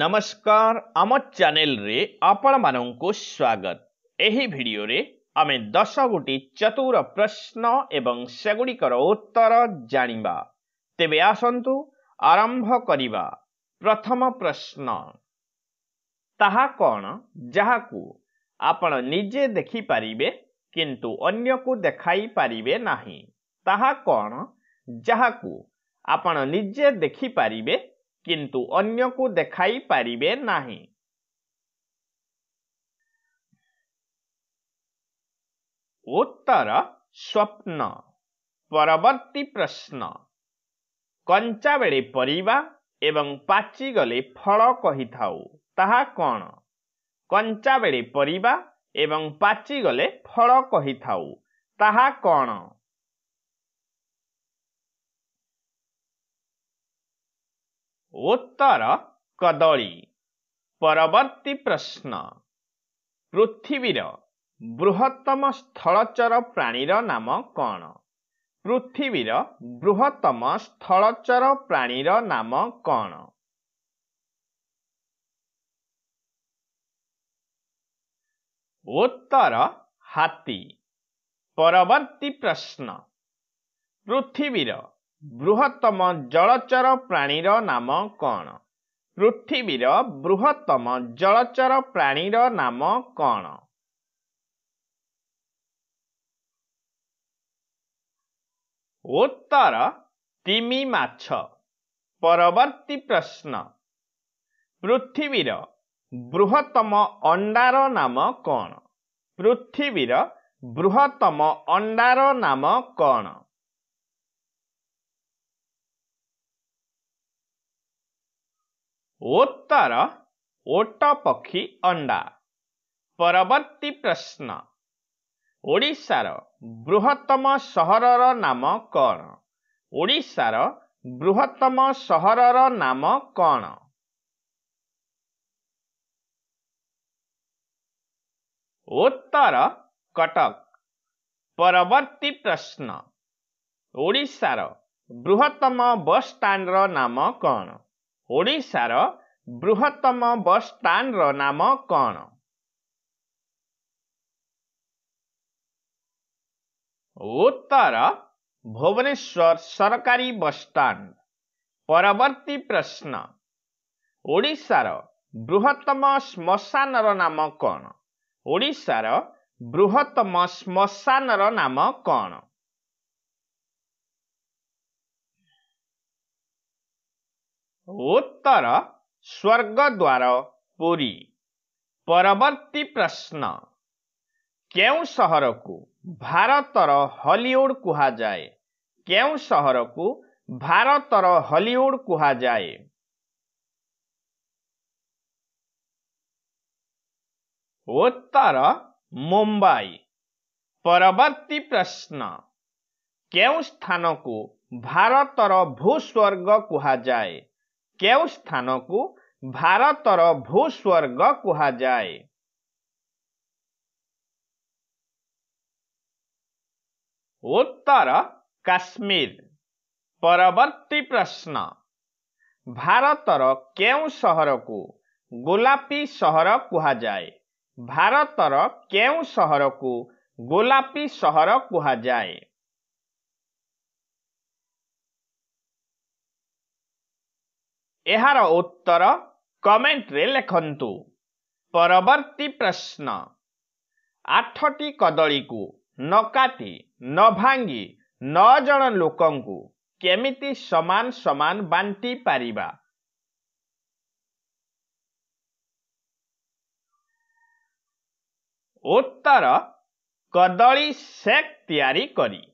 ନମସ୍କାର ଆମ ଚ୍ୟାନେଲରେ ଆପଣମାନଙ୍କୁ ସ୍ୱାଗତ ଏହି ଭିଡ଼ିଓରେ ଆମେ ଦଶ ଗୋଟି ଚତୁର ପ୍ରଶ୍ନ ଏବଂ ସେଗୁଡ଼ିକର ଉତ୍ତର ଜାଣିବା ତେବେ ଆସନ୍ତୁ ଆରମ୍ଭ କରିବା ପ୍ରଥମ ପ୍ରଶ୍ନ ତାହା କ'ଣ ଯାହାକୁ ଆପଣ ନିଜେ ଦେଖିପାରିବେ କିନ୍ତୁ ଅନ୍ୟକୁ ଦେଖାଇ ପାରିବେ ନାହିଁ ତାହା କ'ଣ ଯାହାକୁ ଆପଣ ନିଜେ ଦେଖିପାରିବେ କିନ୍ତୁ ଅନ୍ୟକୁ ଦେଖାଇ ପାରିବେ ନାହିଁ ଉତ୍ତର ସ୍ୱପ୍ନ ପରବର୍ତ୍ତୀ ପ୍ରଶ୍ନ କଞ୍ଚା ବେଳେ ପରିବା ଏବଂ ପାଚିଗଲେ ଫଳ କହିଥାଉ ତାହା କ'ଣ କଞ୍ଚା ବେଳେ ପରିବା ଏବଂ ପାଚିଗଲେ ଫଳ କହିଥାଉ ତାହା କ'ଣ ଉତ୍ତର କଦଳୀ ପରବର୍ତ୍ତୀ ପ୍ରଶ୍ନ ପୃଥିବୀର ବୃହତ୍ତମ ସ୍ଥଳଚର ପ୍ରାଣୀର ନାମ କ'ଣ ପୃଥିବୀର ବୃହତ୍ତମ ସ୍ଥଳଚର ପ୍ରାଣୀର ନାମ କ'ଣ ଉତ୍ତର ହାତୀ ପରବର୍ତ୍ତୀ ପ୍ରଶ୍ନ ପୃଥିବୀର ବୃହତ୍ତମ ଜଳଚର ପ୍ରାଣୀର ନାମ କ'ଣ ପୃଥିବୀର ବୃହତ୍ତମ ଜଳଚର ପ୍ରାଣୀର ନାମ କ'ଣ ଉତ୍ତର ତିମି ମାଛ ପରବର୍ତ୍ତୀ ପ୍ରଶ୍ନ ପୃଥିବୀର ବୃହତ୍ତମ ଅଣ୍ଡାର ନାମ କ'ଣ ପୃଥିବୀର ବୃହତ୍ତମ ଅଣ୍ଡାର ନାମ କ'ଣ ଉତ୍ତର ଓଟ ପକ୍ଷୀ ଅଣ୍ଡା ପରବର୍ତ୍ତୀ ପ୍ରଶ୍ନ ଓଡ଼ିଶାର ବୃହତ୍ତମ ସହରର ନାମ କ'ଣ ଓଡ଼ିଶାର ବୃହତ୍ତମ ସହରର ନାମ କ'ଣ ଉତ୍ତର କଟକ ପରବର୍ତ୍ତୀ ପ୍ରଶ୍ନ ଓଡ଼ିଶାର ବୃହତ୍ତମ ବସ୍ ଷ୍ଟାଣ୍ଡର ନାମ କ'ଣ ଓଡ଼ିଶାର ବୃହତ୍ତମ ବସ୍ ଷ୍ଟାଣ୍ଡର ନାମ କ'ଣ ଉତ୍ତର ଭୁବନେଶ୍ୱର ସରକାରୀ ବସ୍ ଷ୍ଟାଣ୍ଡ ପରବର୍ତ୍ତୀ ପ୍ରଶ୍ନ ଓଡ଼ିଶାର ବୃହତ୍ତମ ଶ୍ମଶାନର ନାମ କ'ଣ ଓଡ଼ିଶାର ବୃହତ୍ତମ ଶ୍ମଶାନର ନାମ କ'ଣ ଉତ୍ତର स्वर्ग द्वार पुरी परवर्ती प्रश्न केउ शहरक भारतर हॉलीवुड कुहा जाए केउ शहरक भारतर हॉलीवुड कुहा जाय उत्तर मुंबई परवर्ती प्रश्न केउ स्थानक भारतर भूस्वर्ग कुहा जाए क्यों स्थान को भारत भूस्वर्ग कह जाए उत्तर काश्मीर परवर्ती प्रश्न भारत के गोलापी गुलापी कह जाए भारत के गोलापी सहर कह जाए ଏହାର ଉତ୍ତର କମେଣ୍ଟରେ ଲେଖନ୍ତୁ ପରବର୍ତ୍ତୀ ପ୍ରଶ୍ନ ଆଠଟି କଦଳୀକୁ ନ କାଟି ନ ଭାଙ୍ଗି ନଅ ଜଣ ଲୋକଙ୍କୁ କେମିତି ସମାନ ସମାନ ବାଣ୍ଟି ପାରିବା ଉତ୍ତର କଦଳୀ ସେକ୍ ତିଆରି କରି